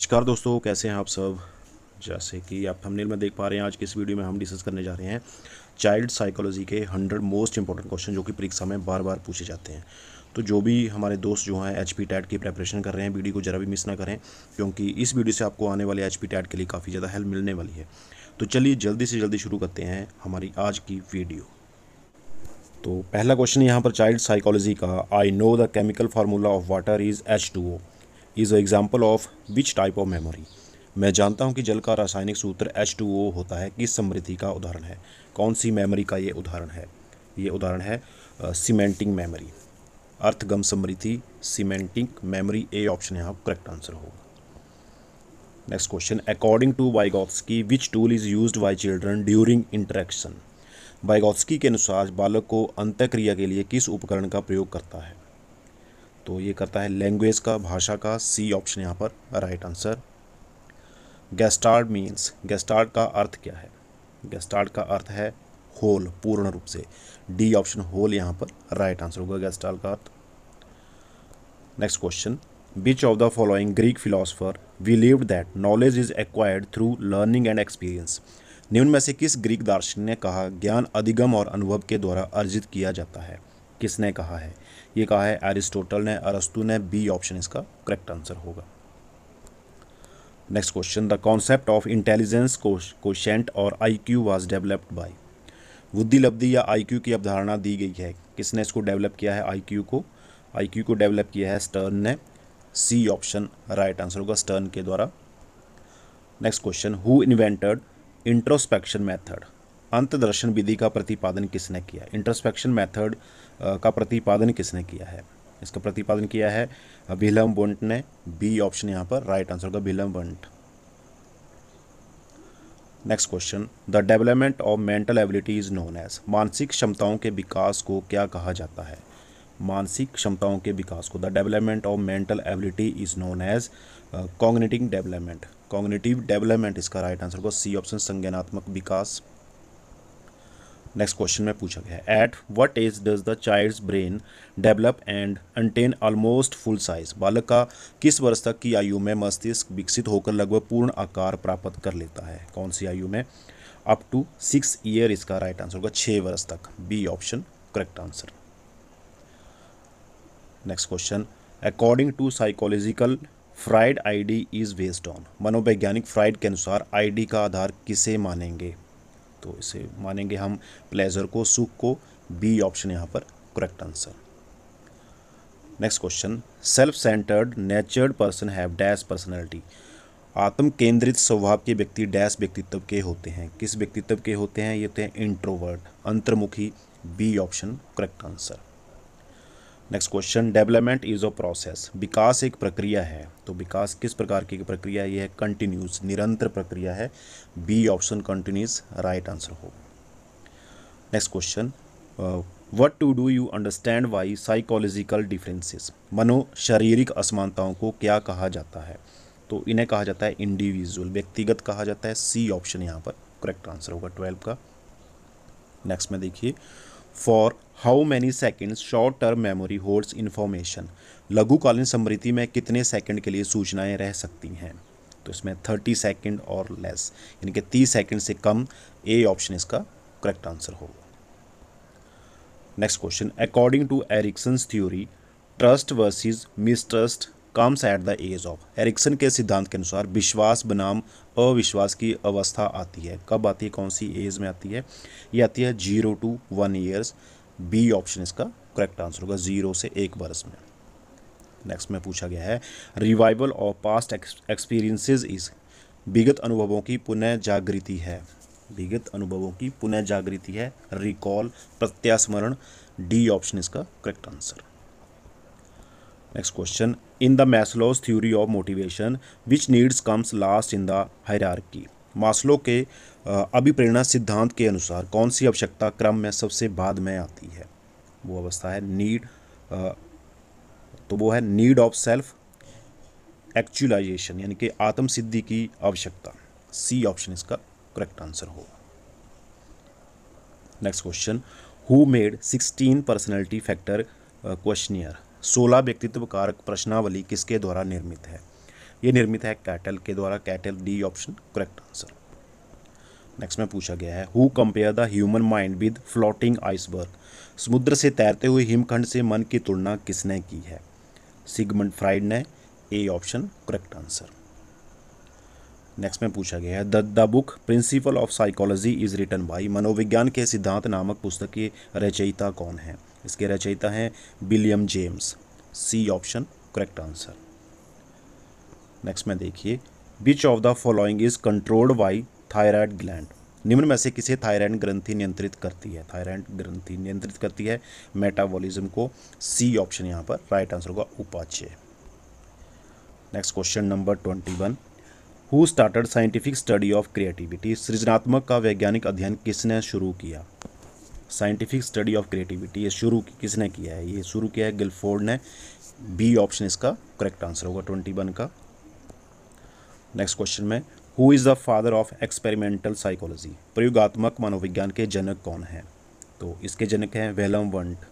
नमस्कार दोस्तों कैसे हैं आप सब जैसे कि आप हमने में देख पा रहे हैं आज की इस वीडियो में हम डिस्कस करने जा रहे हैं चाइल्ड साइकोलॉजी के हंड्रेड मोस्ट इंपॉर्टेंट क्वेश्चन जो कि परीक्षा में बार बार पूछे जाते हैं तो जो भी हमारे दोस्त जो हैं एच पी टैट की प्रेपरेशन कर रहे हैं वीडियो को ज़रा भी मिस ना करें क्योंकि इस वीडियो से आपको आने वाले एच पी टैट के लिए काफ़ी ज़्यादा हेल्प मिलने वाली है तो चलिए जल्दी से जल्दी शुरू करते हैं हमारी आज की वीडियो तो पहला क्वेश्चन यहाँ पर चाइल्ड साइकोलॉजी का I know the chemical formula of water is H two O is a example of which type of memory मैं जानता हूँ कि जल का रासायनिक सूत्र एच टू ओ होता है किस समृद्धि का उदाहरण है कौन सी मेमोरी का ये उदाहरण है ये उदाहरण है सीमेंटिंग मेमोरी अर्थगम समृद्धि सीमेंटिंग मेमोरी ए ऑप्शन यहाँ करेक्ट आंसर होगा next question according to Vygotsky which tool is use by children during interaction Vygotsky के अनुसार बालक को अंत्यक्रिया के लिए किस उपकरण का प्रयोग करता है तो ये करता है लैंग्वेज का भाषा का सी ऑप्शन यहाँ पर right answer gestalt means gestalt का अर्थ क्या है गेस्टार्ड का अर्थ है होल पूर्ण रूप से डी ऑप्शन होल यहाँ पर राइट आंसर होगा गेस्टार्ड का अर्थ next question which of the following Greek philosopher believed that knowledge is acquired through learning and experience निम्न में से किस ग्रीक दार्शनिक ने कहा ज्ञान अधिगम और अनुभव के द्वारा अर्जित किया जाता है किसने कहा है ये कहा है एरिस्टोटल ने अरस्तु ने बी ऑप्शन इसका करेक्ट आंसर होगा next question the concept of intelligence quotient or IQ was developed by लब्धि या आईक्यू की अवधारणा दी गई है किसने इसको डेवलप किया है आईक्यू को आईक्यू को डेवलप किया है स्टर्न ने सी ऑप्शन राइट आंसर होगा स्टर्न के द्वारा next question who invented introspection method अंतदर्शन विधि का प्रतिपादन किसने किया इंट्रोस्पेक्शन मैथड का प्रतिपादन किसने किया है इसका प्रतिपादन किया है विलम बंट ने बी ऑप्शन यहाँ पर राइट आंसर होगा Wilhelm Wundt next question the development of mental ability is known as मानसिक क्षमताओं के विकास को क्या कहा जाता है मानसिक क्षमताओं के विकास को the development of mental ability is known as cognitive development cognitive development इसका राइट आंसर होगा सी ऑप्शन संज्ञानात्मक विकास नेक्स्ट क्वेश्चन में पूछा गया है at what age does the child's brain develop and attain almost full size बालक का किस वर्ष तक की आयु में मस्तिष्क विकसित होकर लगभग पूर्ण आकार प्राप्त कर लेता है कौन सी आयु में अप टू सिक्स ईयर इसका राइट आंसर होगा छः वर्ष तक B option correct answer next question according to psychological Freud id is based on मनोवैज्ञानिक फ्राइड के अनुसार आईडी का आधार किसे मानेंगे तो इसे मानेंगे हम प्लेजर को सुख को बी ऑप्शन यहाँ पर correct answer next question self centered natured person have dash personality आत्म केंद्रित स्वभाव के व्यक्ति डैश व्यक्तित्व के होते हैं किस व्यक्तित्व के होते हैं ये होते हैं इंट्रोवर्ड अंतर्मुखी B option correct answer next question development is a process विकास एक प्रक्रिया है तो विकास किस प्रकार की प्रक्रिया है यह है कंटिन्यूस निरंतर प्रक्रिया है B option continuous right answer हो next question what to do you understand by psychological differences मनो शारीरिक असमानताओं को क्या कहा जाता है तो इन्हें कहा जाता है इंडिविजुअल व्यक्तिगत कहा जाता है सी ऑप्शन यहाँ पर करेक्ट आंसर होगा ट्वेल्व का नेक्स्ट में देखिए for how many seconds short term memory holds information लघुकालीन स्मृति में कितने सेकंड के लिए सूचनाएं रह सकती हैं तो इसमें थर्टी सेकेंड और लेस यानी कि तीस सेकेंड से कम ए ऑप्शन इसका करेक्ट आंसर होगा next question according to Erikson's theory trust versus mistrust comes at the age of Erikson के सिद्धांत के अनुसार विश्वास बनाम अविश्वास की अवस्था आती है कब आती है कौन सी एज में आती है ये आती है zero to one years B option इसका करेक्ट आंसर होगा जीरो से एक वर्ष में नेक्स्ट में पूछा गया है revival of past experiences is विगत अनुभवों की पुनः जागृति है विगत अनुभवों की पुनः जागृति है रिकॉल प्रत्यास्मरण डी ऑप्शन इसका correct answer question in the Maslow's theory of motivation which needs comes last in the the की मास्लो के अभिप्रेरणा सिद्धांत के अनुसार कौन सी आवश्यकता क्रम में सबसे बाद में आती है वो अवस्था है नीड तो वो है नीड ऑफ सेल्फ एक्चुअलाइजेशन यानी कि आत्म सिद्धि की आवश्यकता सी ऑप्शन इसका करेक्ट आंसर होगा next question who made sixteen personality factor questionnaire सोलह व्यक्तित्व कारक प्रश्नावली किसके द्वारा निर्मित है ये निर्मित है कैटल के द्वारा Cattell D option correct answer next में पूछा गया है who compare the human mind with floating iceberg समुद्र से तैरते हुए हिमखंड से मन की तुलना किसने की है सिगमंड फ्राइड ने A option correct answer next में पूछा गया है the the book principle of psychology is written by मनोविज्ञान के सिद्धांत नामक पुस्तक की रचयिता कौन है इसके रचयिता हैं William James C option correct answer next में देखिए which of the following is controlled by thyroid gland निम्न में से किसे थायराइड ग्रंथि नियंत्रित करती है थायराइड ग्रंथि नियंत्रित करती है मेटाबॉलिज्म को सी ऑप्शन यहाँ पर राइट आंसर होगा उपाच्य next question number twenty one who started scientific study of creativity सृजनात्मक का वैज्ञानिक अध्ययन किसने शुरू किया साइंटिफिक स्टडी ऑफ क्रिएटिविटी ये शुरू किसने किया है ये शुरू किया है गिलफोर्ड ने बी ऑप्शन इसका करेक्ट आंसर होगा ट्वेंटी वन का नेक्स्ट क्वेश्चन में who is the father of experimental psychology प्रयोगात्मक मनोविज्ञान के जनक कौन हैं तो इसके जनक हैं Wilhelm Wundt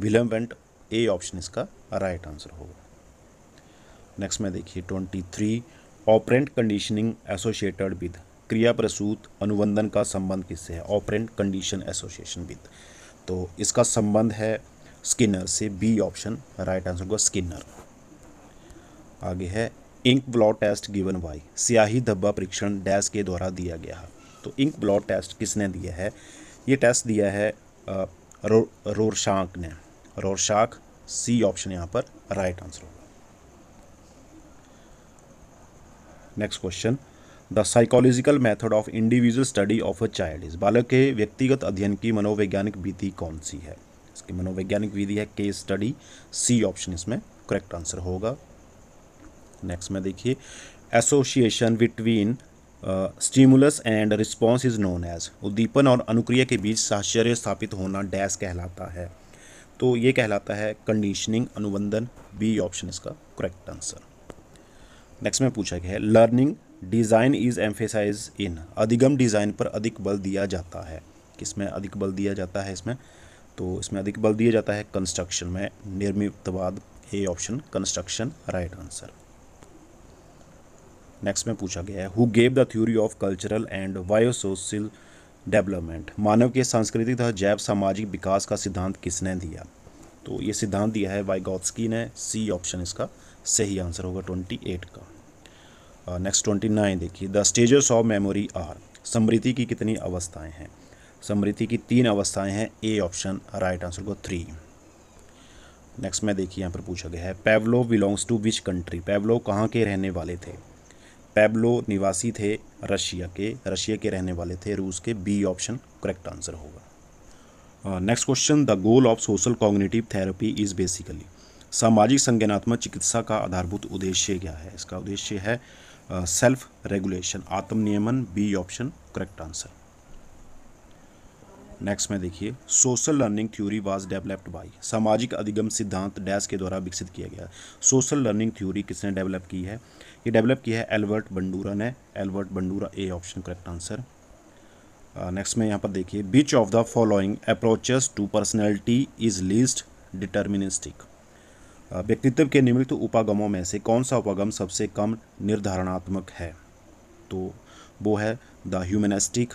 Wilhelm Wundt A option इसका राइट आंसर होगा नेक्स्ट में देखिए twenty three operant conditioning associated with क्रिया प्रसूत अनुबंधन का संबंध किससे है ऑपरेंट कंडीशन एसोसिएशन विद तो इसका संबंध है स्किनर से बी ऑप्शन राइट आंसर होगा स्किनर आगे है ink blot test given by स्याही धब्बा परीक्षण डैश के द्वारा दिया गया है तो इंक ब्लॉट टेस्ट किसने दिया है ये टेस्ट दिया है रो, रोरशाक ने रोरशाक सी ऑप्शन यहाँ पर राइट आंसर होगा next question the psychological method of individual study of a child is बालक के व्यक्तिगत अध्ययन की मनोवैज्ञानिक विधि कौन सी है इसकी मनोवैज्ञानिक विधि है केस स्टडी सी ऑप्शन इसमें करेक्ट आंसर होगा नेक्स्ट में देखिए association between stimulus and response is known as उद्दीपन और अनुक्रिया के बीच साश्चर्य स्थापित होना डैश कहलाता है तो ये कहलाता है कंडीशनिंग अनुबंधन बी ऑप्शन इसका करेक्ट आंसर नेक्स्ट में पूछा गया है learning design is emphasize in अधिगम डिज़ाइन पर अधिक बल दिया जाता है किसमें अधिक बल दिया जाता है इसमें तो इसमें अधिक बल दिया जाता है कंस्ट्रक्शन में निर्मितवाद A option construction right answer next में पूछा गया है who gave the theory of cultural and biosocial development मानव के सांस्कृतिक तथा जैव सामाजिक विकास का सिद्धांत किसने दिया तो ये सिद्धांत दिया है वाइगॉत्स्की ने सी ऑप्शन इसका सही आंसर होगा ट्वेंटी एट का नेक्स्ट ट्वेंटी नाइन देखिए the stages of memory are समृद्धि की कितनी अवस्थाएं हैं समृद्धि की तीन अवस्थाएं हैं ए ऑप्शन राइट आंसर को थ्री नेक्स्ट में देखिए यहाँ पर पूछा गया है Pavlov belongs to which country Pavlov कहाँ के रहने वाले थे पेवलो निवासी थे रशिया के रशिया के रहने वाले थे रूस के बी ऑप्शन करेक्ट आंसर होगा next question the goal of social cognitive therapy is basically सामाजिक संज्ञानात्मक चिकित्सा का आधारभूत उद्देश्य क्या है इसका उद्देश्य है सेल्फ uh, रेगुलेशन आत्मनियमन B option correct answer next में देखिए social learning theory was developed by सामाजिक अधिगम सिद्धांत डैश के द्वारा विकसित किया गया सोशल लर्निंग थ्योरी किसने डेवलप की है ये डेवलप की है एल्बर्ट बंडूरा ने Albert Bandura A option correct answer next में यहाँ पर देखिए which of the following approaches to personality is least deterministic व्यक्तित्व के निम्नलिखित उपागमों में से कौन सा उपागम सबसे कम निर्धारणात्मक है तो वो है द ह्यूमनिस्टिक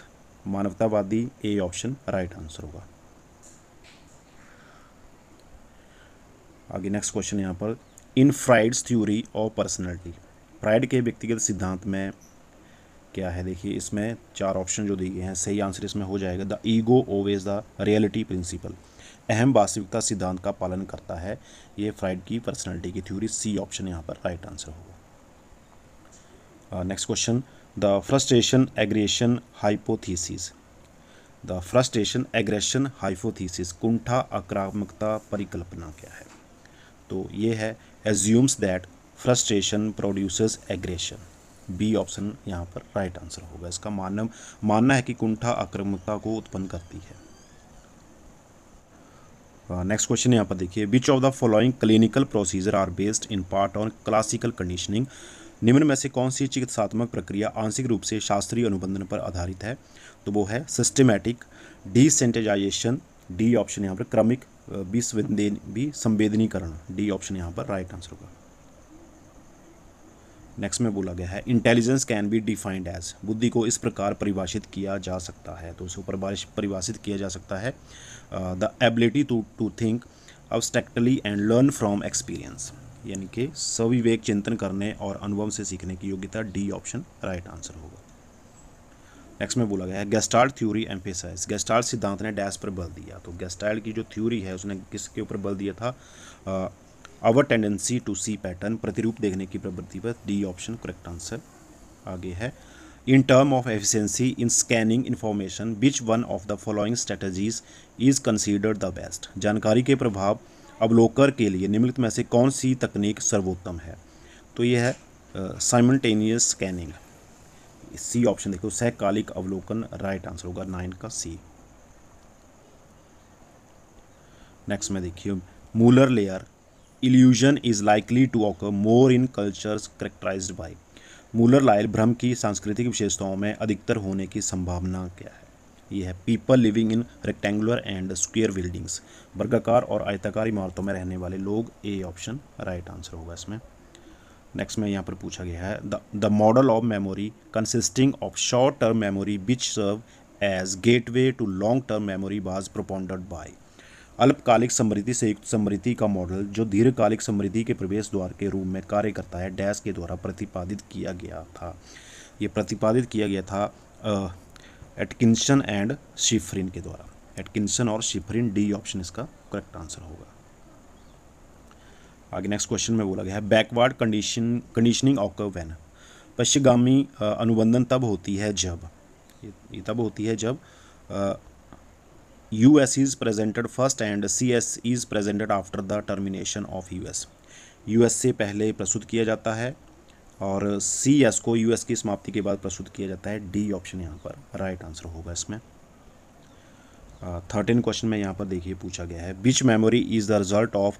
मानवतावादी ए ऑप्शन राइट आंसर होगा आगे नेक्स्ट क्वेश्चन यहाँ पर in Freud's theory of personality Freud के व्यक्तिगत सिद्धांत में क्या है देखिए इसमें चार ऑप्शन जो दिए हैं सही आंसर इसमें हो जाएगा the ego obeys the reality principle अहम वास्तविकता सिद्धांत का पालन करता है ये फ्राइड की पर्सनैलिटी की थ्योरी सी ऑप्शन यहाँ पर राइट आंसर होगा next question the frustration aggression hypothesis the frustration aggression hypothesis कुंठा आक्रामकता परिकल्पना क्या है तो ये है assumes that frustration produce aggression B option यहाँ पर राइट आंसर होगा इसका मानना मानना है कि कुंठा आक्रामकता को उत्पन्न करती है नेक्स्ट uh, क्वेश्चन यहाँ पर देखिए which of the following clinical procedure are based in part on classical conditioning निम्न में से कौन सी चिकित्सात्मक प्रक्रिया आंशिक रूप से शास्त्रीय अनुबंधन पर आधारित है तो वो है सिस्टमैटिक डिसेंटेजाइजेशन डी ऑप्शन यहाँ पर क्रमिक uh, विस्वदेन भी संवेदनीकरण डी ऑप्शन यहाँ पर राइट आंसर होगा नेक्स्ट में बोला गया है intelligence can be defined as बुद्धि को इस प्रकार परिभाषित किया जा सकता है तो इसे ऊपर परिभाषित किया जा सकता है the ability to to think abstractly and learn from experience यानी कि सविवेक चिंतन करने और अनुभव से सीखने की योग्यता डी ऑप्शन राइट आंसर होगा नेक्स्ट में बोला गया है गेस्टार्ड थ्योरी एम्फेसाइज गेस्टार्ड सिद्धांत ने डैश पर बल दिया तो गेस्टाइल की जो थ्योरी है उसने किसके ऊपर बल दिया था our tendency to see pattern प्रतिरूप देखने की प्रवृत्ति पर डी ऑप्शन करेक्ट आंसर आगे है in term of efficiency in scanning information which one of the following strategies is considered the best जानकारी के प्रभाव अवलोकर के लिए निम्नलिखित में से कौन सी तकनीक सर्वोत्तम है तो यह है साइमल्टेनियस स्कैनिंग सी ऑप्शन देखो सहकालिक अवलोकन राइट आंसर होगा नाइन का सी नेक्स्ट में देखिए Muller Lyer illusion is likely to occur more in cultures characterize by Muller Lyer भ्रम की सांस्कृतिक विशेषताओं में अधिकतर होने की संभावना क्या है यह है people living in rectangular and square buildings वर्गाकार और आयताकार इमारतों में रहने वाले लोग ए ऑप्शन राइट आंसर होगा इसमें नेक्स्ट में यहाँ पर पूछा गया है the model of memory consisting of short term memory which serve as gateway to long term memory was propounded by अल्पकालिक समृद्धि से युक्त समृद्धि का मॉडल जो दीर्घकालिक समृद्धि के प्रवेश द्वार के रूप में कार्य करता है डैश के द्वारा प्रतिपादित किया गया था ये प्रतिपादित किया गया था एटकिंसन एंड शिफरिन के द्वारा एटकिंसन और शिफरिन डी ऑप्शन इसका करेक्ट आंसर होगा आगे नेक्स्ट क्वेश्चन में बोला गया है backward condition conditioning of when पश्चिगामी अनुबंधन तब होती है जब ये तब होती है जब US is presented first and CS is presented after the termination of US. US से पहले प्रस्तुत किया जाता है और CS को US की समाप्ति के बाद प्रस्तुत किया जाता है डी ऑप्शन यहाँ पर राइट right आंसर होगा इसमें थर्टीन क्वेश्चन में यहाँ पर देखिए पूछा गया है which memory is the result of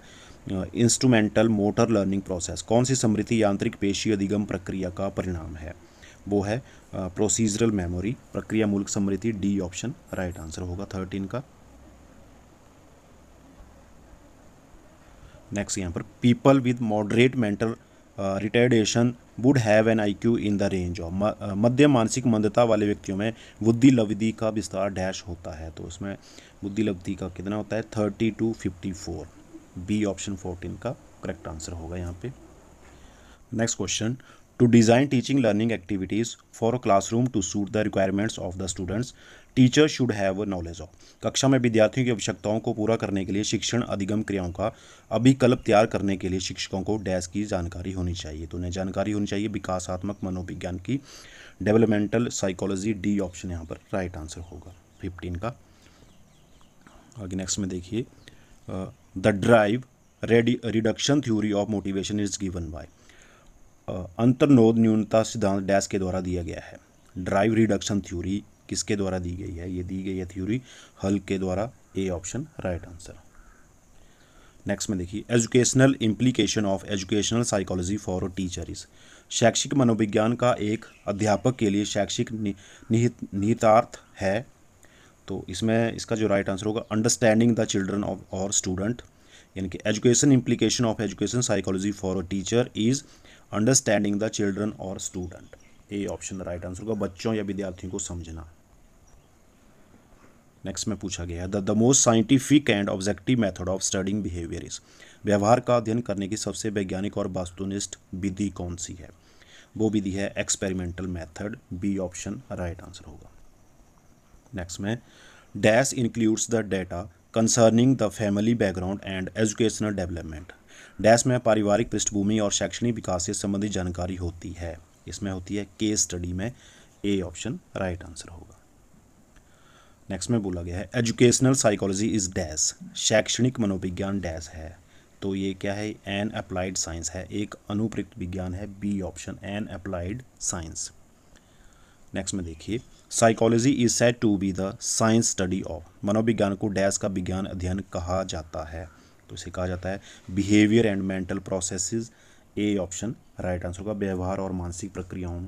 instrumental motor learning process कौन सी समृद्धि यांत्रिक पेशी अधिगम प्रक्रिया का परिणाम है वो है प्रोसीजरल मेमोरी प्रक्रिया मूलक स्मृति डी ऑप्शन राइट आंसर होगा थर्टीन का नेक्स्ट यहाँ पर people with moderate mental retardation would have an IQ in the range of मध्य मानसिक मंदता वाले व्यक्तियों में बुद्धि लब्धि का विस्तार डैश होता है तो उसमें बुद्धि लब्धि का कितना होता है thirty two fifty four B option fourteen का करेक्ट आंसर होगा यहाँ पे next question to design teaching learning activities for a classroom to suit the requirements of the students teacher should have knowledge of कक्षा में विद्यार्थियों की आवश्यकताओं को पूरा करने के लिए शिक्षण अधिगम क्रियाओं का अभिकल्प तैयार करने के लिए शिक्षकों को डैश की जानकारी होनी चाहिए तो उन्हें जानकारी होनी चाहिए विकासात्मक मनोविज्ञान की डेवलपमेंटल साइकोलॉजी डी ऑप्शन यहाँ पर राइट आंसर होगा फिफ्टीन का आगे नेक्स्ट में देखिए the drive reduction theory of motivation is given by अंतर्नोद न्यूनता सिद्धांत डैश के द्वारा दिया गया है ड्राइव रिडक्शन थ्योरी किसके द्वारा दी गई है ये दी गई है थ्योरी हल के द्वारा A option right answer next में देखिए educational implication of educational psychology for teacher शैक्षिक मनोविज्ञान का एक अध्यापक के लिए शैक्षिक निहित निहितार्थ है तो इसमें इसका जो राइट आंसर होगा अंडरस्टैंडिंग द चिल्ड्रन ऑफ और स्टूडेंट यानी कि education implication of education psychology for a teacher is understanding the children और student A option right answer होगा बच्चों या विद्यार्थियों को समझना नेक्स्ट में पूछा गया the the most scientific and objective method of studying behaviour is व्यवहार का अध्ययन करने की सबसे वैज्ञानिक और वास्तुनिष्ठ विधि कौन सी है वो विधि है experimental method B option right answer होगा नेक्स्ट में dash includes the data concerning the family background and educational development dash में पारिवारिक पृष्ठभूमि और शैक्षणिक विकास से संबंधित जानकारी होती है इसमें होती है केस स्टडी में ए ऑप्शन राइट आंसर होगा नेक्स्ट में बोला गया है एजुकेशनल साइकोलॉजी इज डैश शैक्षणिक मनोविज्ञान डैश है तो ये क्या है एन अप्लाइड साइंस है एक अनुप्रयुक्त विज्ञान है B option an applied science next में देखिए psychology is set to be the science study of मनोविज्ञान को डैश का विज्ञान अध्ययन कहा जाता है तो इसे कहा जाता है behaviour and mental processes A option right answer होगा व्यवहार और मानसिक प्रक्रियाओं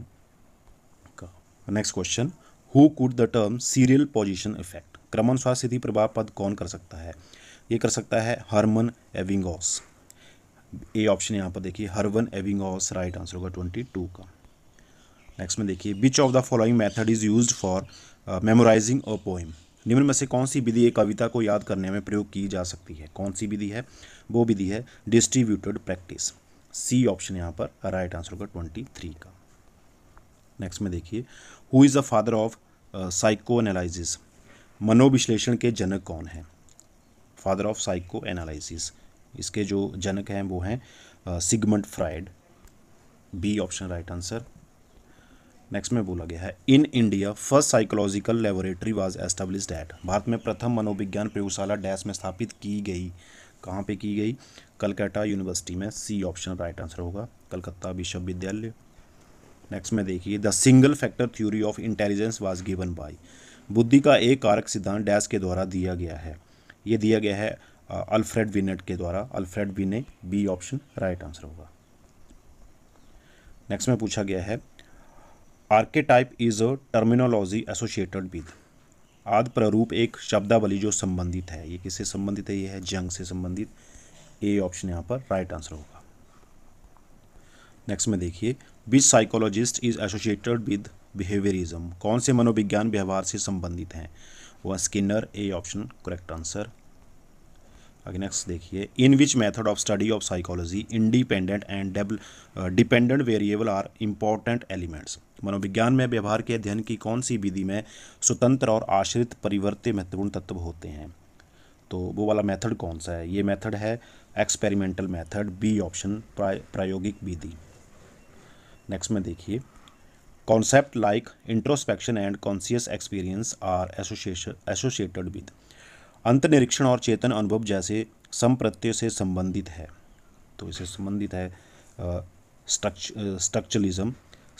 का next question who could the term serial position effect क्रमानुसार स्वास्थ्य प्रभाव पद कौन कर सकता है ये कर सकता है हरमन एविंगॉस ए ऑप्शन यहाँ पर देखिए हरवन एविंगॉस राइट आंसर होगा ट्वेंटी टू का नेक्स्ट में देखिए which of the following method is use for memorizing a poem निम्न में से कौन सी विधि एक कविता को याद करने में प्रयोग की जा सकती है कौन सी विधि है वो विधि है डिस्ट्रीब्यूटेड प्रैक्टिस सी ऑप्शन यहाँ पर राइट आंसर होगा ट्वेंटी थ्री का नेक्स्ट में देखिए who is the father of psycho analysis मनोविश्लेषण के जनक कौन है फादर ऑफ साइको एनालिस इसके जो जनक हैं वो हैं Sigmund Freud B option right answer next में बोला गया है in India first psychological laboratory was established at Bharat में प्रथम मनोविज्ञान प्रयोगशाला डैश में स्थापित की गई कहाँ पे की गई कलकत्ता यूनिवर्सिटी में सी ऑप्शन राइट आंसर होगा कलकत्ता विश्वविद्यालय नेक्स्ट में देखिए the single factor theory of intelligence was given by बुद्धि का एक कारक सिद्धांत डैश के द्वारा दिया गया है ये दिया गया है अल्फ्रेड विनेट के द्वारा अल्फ्रेड विने बी ऑप्शन राइट आंसर होगा नेक्स्ट में पूछा गया है archetype is a terminology associated with आदि प्ररूप एक शब्दावली जो संबंधित है ये किससे संबंधित है ये है जंग से संबंधित ए ऑप्शन यहाँ पर राइट आंसर होगा नेक्स्ट में देखिए which psychologist is associated with behaviourism कौन से मनोविज्ञान व्यवहार से संबंधित हैं वह Skinner A option correct answer आगे नेक्स्ट देखिए in which method of study of psychology independent and dependent variable are important elements मनोविज्ञान में व्यवहार के अध्ययन की कौन सी विधि में स्वतंत्र और आश्रित परिवर्तित महत्वपूर्ण तत्व होते हैं तो वो वाला मेथड कौन सा है ये मेथड है एक्सपेरिमेंटल मेथड बी ऑप्शन प्रायोगिक विधि नेक्स्ट में देखिए concept like introspection and conscious experience are associated with अंतनिरीक्षण और चेतन अनुभव जैसे संप्रत्यय से संबंधित है तो इसे संबंधित है स्ट्रक्चरलिज्म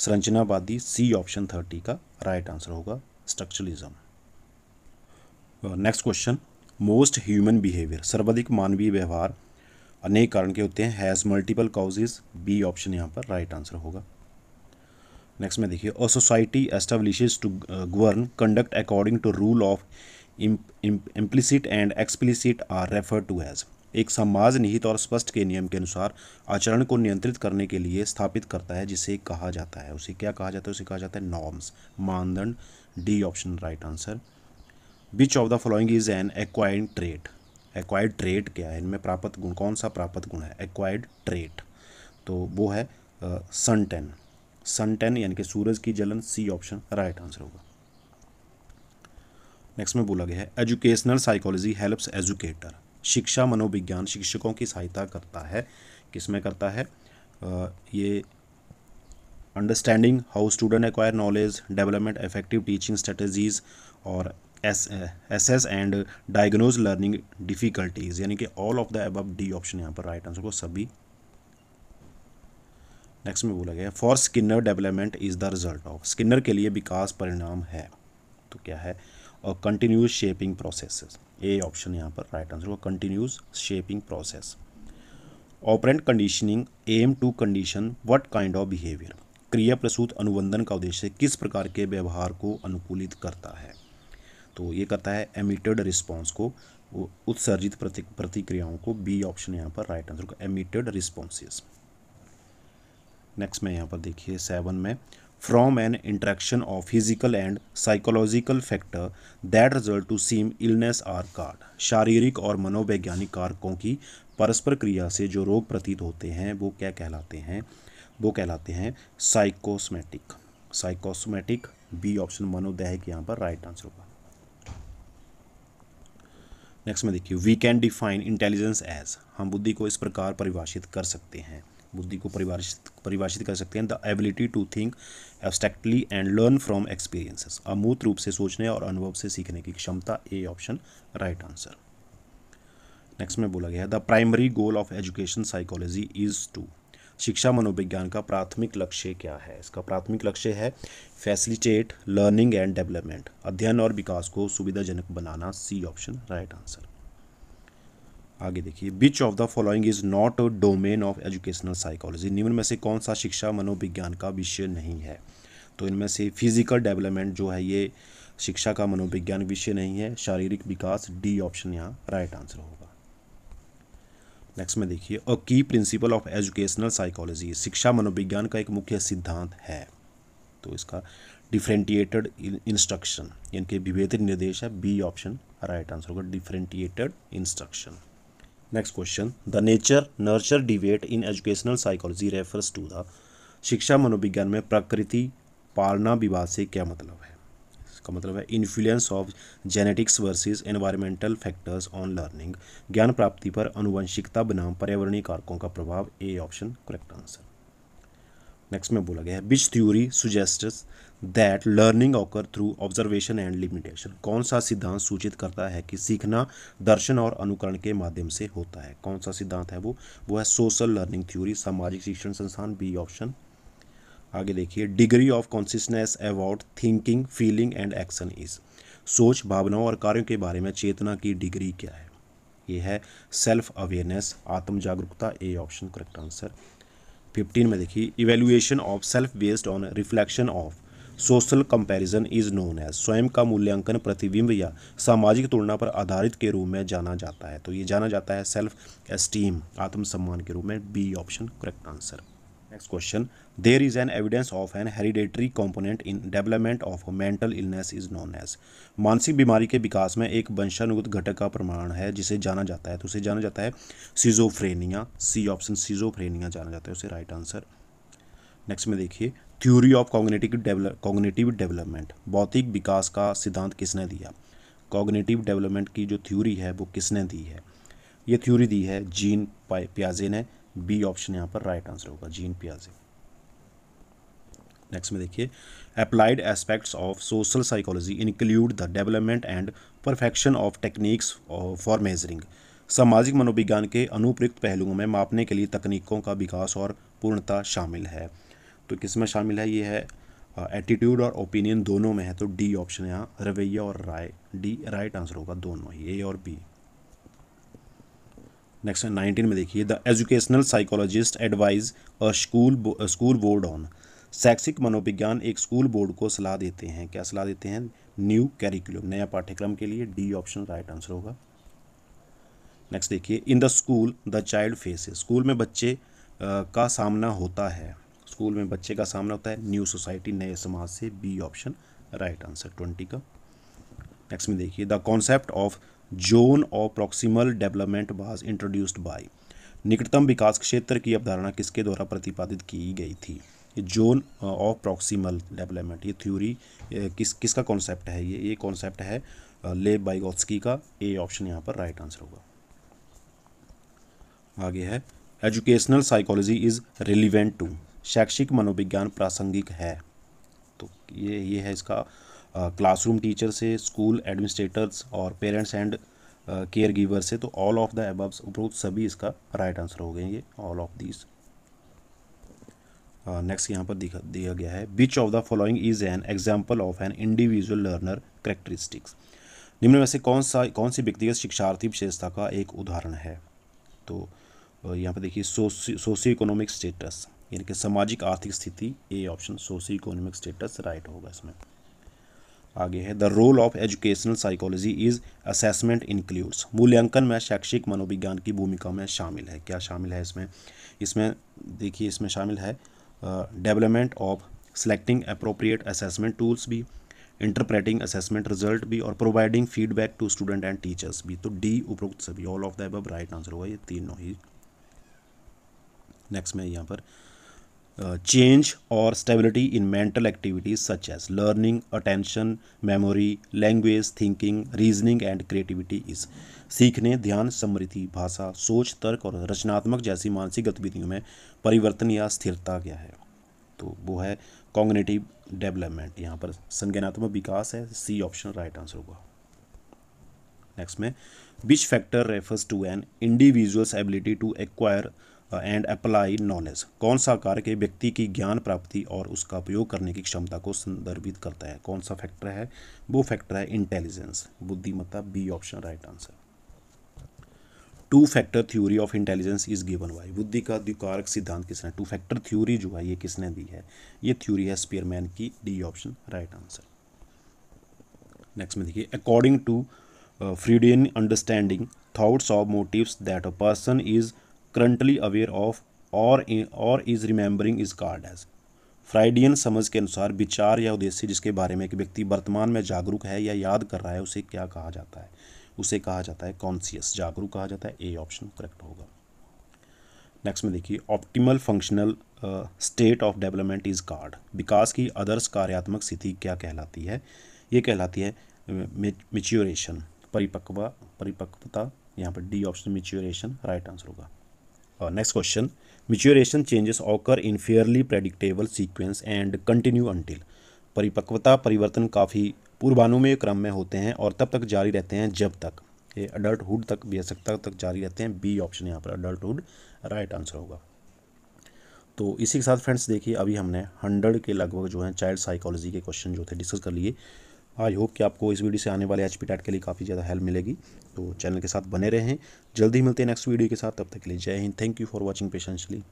संरचनावादी सी ऑप्शन थर्टी का राइट आंसर होगा structuralism next question most human behaviour सर्वाधिक मानवीय व्यवहार अनेक कारण के होते हैं has multiple causes B option यहाँ पर राइट आंसर होगा नेक्स्ट में देखिए a society establishes to govern conduct according to rule of implicit and explicit are refer to has एक समाज निहित और स्पष्ट के नियम के अनुसार आचरण को नियंत्रित करने के लिए स्थापित करता है जिसे कहा जाता है उसे क्या कहा जाता है उसे कहा जाता है नॉर्म्स मानदंड D option right answer which of the following is an acquired trait acquired trait क्या है इनमें प्राप्त गुण कौन सा प्राप्त गुण है एक्वायर्ड ट्रेट तो वो है सन टेन सन टेन यानी कि सूरज की जलन सी ऑप्शन राइट आंसर होगा नेक्स्ट में बोला गया है एजुकेशनल साइकोलॉजी हेल्प्स एजुकेटर शिक्षा मनोविज्ञान शिक्षकों की सहायता करता है किसमें करता है आ, ये understanding how student acquire knowledge development effective teaching strategies और assess and diagnose learning difficulties यानी कि all of the above D option यहाँ पर राइट आंसर को सभी नेक्स्ट में बोला गया for Skinner development is the result of Skinner के लिए विकास परिणाम है तो क्या है और continuous shaping process A option यहाँ पर राइट आंसर होगा continuous shaping process operant conditioning aim to condition what kind of behaviour क्रिया प्रसूत अनुबंधन का उद्देश्य किस प्रकार के व्यवहार को अनुकूलित करता है तो ये करता है एमिटेड रिस्पॉन्स को उत्सर्जित प्रति प्रतिक्रियाओं को बी ऑप्शन यहाँ पर राइट आंसर होगा एमिटेड रिस्पॉन्सेस नेक्स्ट में यहाँ पर देखिए सेवन में from an interaction of physical and psychological factor that result to seem illness or card शारीरिक और मनोवैज्ञानिक कारकों की परस्पर क्रिया से जो रोग प्रतीत होते हैं वो क्या कहलाते हैं वो कहलाते हैं साइकोसमेटिक साइकोसमेटिक बी ऑप्शन मनोदैहिक यहाँ पर राइट आंसर होगा नेक्स्ट में देखिए we can define intelligence as हम बुद्धि को इस प्रकार परिभाषित कर सकते हैं बुद्धि को परिभाषित परिभाषित कर सकते हैं the ability to think abstractly and learn from experiences अमूर्त रूप से सोचने और अनुभव से सीखने की क्षमता A option right answer next में बोला गया the primary goal of education psychology is to शिक्षा मनोविज्ञान का प्राथमिक लक्ष्य क्या है इसका प्राथमिक लक्ष्य है फैसिलिटेट लर्निंग एंड डेवलपमेंट अध्ययन और विकास को सुविधाजनक बनाना सी ऑप्शन राइट आंसर आगे देखिए which of the following is not a domain of educational psychology निम्न में से कौन सा शिक्षा मनोविज्ञान का विषय नहीं है तो इनमें से फिजिकल डेवलपमेंट जो है ये शिक्षा का मनोविज्ञान विषय नहीं है शारीरिक विकास डी ऑप्शन यहाँ राइट आंसर होगा नेक्स्ट में देखिए अ की प्रिंसिपल ऑफ एजुकेशनल साइकोलॉजी शिक्षा मनोविज्ञान का एक मुख्य सिद्धांत है तो इसका डिफ्रेंटिएटेड इंस्ट्रक्शन इनके विभेदित निर्देश है बी ऑप्शन राइट आंसर होगा differentiated instruction next question the nature nurture debate in educational psychology refers to the शिक्षा मनोविज्ञान में प्रकृति पालना विवाद से क्या मतलब है इसका मतलब है influence of genetics versus environmental factors on learning ज्ञान प्राप्ति पर अनुवंशिकता बनाम पर्यावरणीय कारकों का प्रभाव A option correct answer next में बोला गया है which theory suggest that learning occur through observation and limitation कौन सा सिद्धांत सूचित करता है कि सीखना दर्शन और अनुकरण के माध्यम से होता है कौन सा सिद्धांत है वो वो है सोशल लर्निंग थ्योरी सामाजिक शिक्षण संस्थान बी ऑप्शन आगे देखिए degree of consciousness about thinking feeling and action is सोच भावनाओं और कार्यों के बारे में चेतना की डिग्री क्या है ये है सेल्फ अवेयरनेस आत्म जागरूकता A option correct answer fifteen में देखिए evaluation of self based on reflection of social comparison is known as स्वयं का मूल्यांकन प्रतिबिंब या सामाजिक तुलना पर आधारित के रूप में जाना जाता है तो ये जाना जाता है सेल्फ एस्टीम आत्मसम्मान के रूप में B option correct answer next question there is an evidence of an hereditary component in development of mental illness is known as मानसिक बीमारी के विकास में एक वंशानुगत घटक का प्रमाण है जिसे जाना जाता है तो उसे जाना जाता है सीजोफ्रेनिया सी ऑप्शन सीजोफ्रेनिया जाना जाता है उसे राइट आंसर नेक्स्ट में देखिए theory of cognitive develop cognitive development भौतिक विकास का सिद्धांत किसने दिया कॉग्नेटिव डेवलपमेंट की जो थ्योरी है वो किसने दी है ये थ्योरी दी है जीन प्याजे ने बी ऑप्शन यहाँ पर राइट आंसर होगा जीन प्याजे नेक्स्ट में देखिए applied aspects of social psychology include the development and perfection of techniques for measuring सामाजिक मनोविज्ञान के अनुप्रयुक्त पहलुओं में मापने के लिए तकनीकों का विकास और पूर्णता शामिल है तो किस में शामिल है ये है एटीट्यूड और ओपिनियन दोनों में है तो डी ऑप्शन यहाँ रवैया और राय डी राइट आंसर होगा दोनों ही ए और बी नेक्स्ट है नाइनटीन में देखिए the educational psychologist advise a school school board on शैक्षिक मनोविज्ञान एक स्कूल बोर्ड को सलाह देते हैं क्या सलाह देते हैं न्यू कैरिकुलम नया पाठ्यक्रम के लिए डी ऑप्शन राइट आंसर होगा नेक्स्ट देखिए in the school the child face school में बच्चे का सामना होता है स्कूल में बच्चे का सामना होता है न्यू सोसाइटी नए समाज से B option right answer twenty का नेक्स्ट में देखिए the concept of zone of proximal development was introduced by निकटतम विकास क्षेत्र की अवधारणा किसके द्वारा प्रतिपादित की गई थी जोन ऑफ प्रोक्सीमल डेवलपमेंट ये थ्योरी किस किसका कॉन्सेप्ट है ये ये कॉन्सेप्ट है लेब बाइगोस्की का ए ऑप्शन यहाँ पर राइट आंसर होगा आगे है educational psychology is relevant to शैक्षिक मनोविज्ञान प्रासंगिक है तो ये ये है इसका क्लासरूम टीचर से स्कूल एडमिनिस्ट्रेटर्स और पेरेंट्स एंड केयर गिवर से तो ऑल ऑफ द एबब्स उपरोक्त सभी इसका राइट आंसर हो गए ये ऑल ऑफ दीज नेक्स्ट यहाँ पर दिखा दिया गया है which of the following is an example of an individual learner characteristics निम्न में से कौन सा कौन सी व्यक्तिगत शिक्षार्थी विशेषता का एक उदाहरण है तो यहाँ पर देखिए सोशियो इकोनॉमिक स्टेटस यानी कि सामाजिक आर्थिक स्थिति A option socio economic status right होगा इसमें आगे है the role of educational psychology is assessment includes मूल्यांकन में शैक्षिक मनोविज्ञान की भूमिका में शामिल है क्या शामिल है इसमें इसमें देखिए इसमें शामिल है development of selecting appropriate assessment tools भी इंटरप्रेटिंग असेसमेंट रिजल्ट भी और providing feedback to student and teachers भी तो डी उपरोक्त सभी all of the above right answer होगा ये तीनों ही नेक्स्ट में यहाँ पर चेंज और stability in mental activities such as learning attention memory language thinking reasoning and creativity is सीखने ध्यान समृद्धि भाषा सोच तर्क और रचनात्मक जैसी मानसिक गतिविधियों में परिवर्तन या स्थिरता क्या है तो वो है कॉग्नेटिव डेवलपमेंट यहाँ पर संज्ञानात्मक विकास है सी ऑप्शन राइट आंसर होगा नेक्स्ट में which factor refers to an individual's ability to acquire and apply knowledge कौन सा के व्यक्ति की ज्ञान प्राप्ति और उसका उपयोग करने की क्षमता को संदर्भित करता है कौन सा फैक्टर है वो फैक्टर है इंटेलिजेंस बुद्धिमत्ता B option right answer two factor theory of intelligence is given by बुद्धि का द्विकारक सिद्धांत किसने टू फैक्टर थ्योरी जो है ये किसने दी है ये थ्योरी है स्पीयरमैन की D option right answer next में देखिए according to Freudian understanding thoughts of motives that a person is currently aware of और और is remembering is called as Freudian समझ के अनुसार विचार या उद्देश्य जिसके बारे में एक व्यक्ति वर्तमान में जागरूक है या याद कर रहा है उसे क्या कहा जाता है उसे कहा जाता है कॉन्सियस जागरूक कहा जाता है ए ऑप्शन करेक्ट होगा नेक्स्ट में देखिए optimal functional state of development is called विकास की आदर्श कार्यात्मक स्थिति क्या कहलाती है ये कहलाती है मिच्योरेशन uh, परिपक्वा परिपक्वता यहाँ पर D option maturation right answer होगा next question maturation changes occur in fairly predictable sequence and continue until परिपक्वता परिवर्तन काफ़ी पूर्वानुमेय क्रम में होते हैं और तब तक जारी रहते हैं जब तक ये अडल्टहुड तक वयस्कता तक जारी रहते हैं बी ऑप्शन यहाँ पर अडल्टहुड राइट आंसर होगा तो इसी के साथ फ्रेंड्स देखिए अभी हमने हंड्रेड के लगभग जो है चाइल्ड साइकोलॉजी के क्वेश्चन जो थे डिस्कस कर लिए आई होप कि आपको इस वीडियो से आने वाले एच पी के लिए काफ़ी ज़्यादा हेल्प मिलेगी तो चैनल के साथ बने रहें जल्दी मिलते हैं नेक्स्ट वीडियो के साथ तब तक के लिए जय हिंद thank you for watching patiently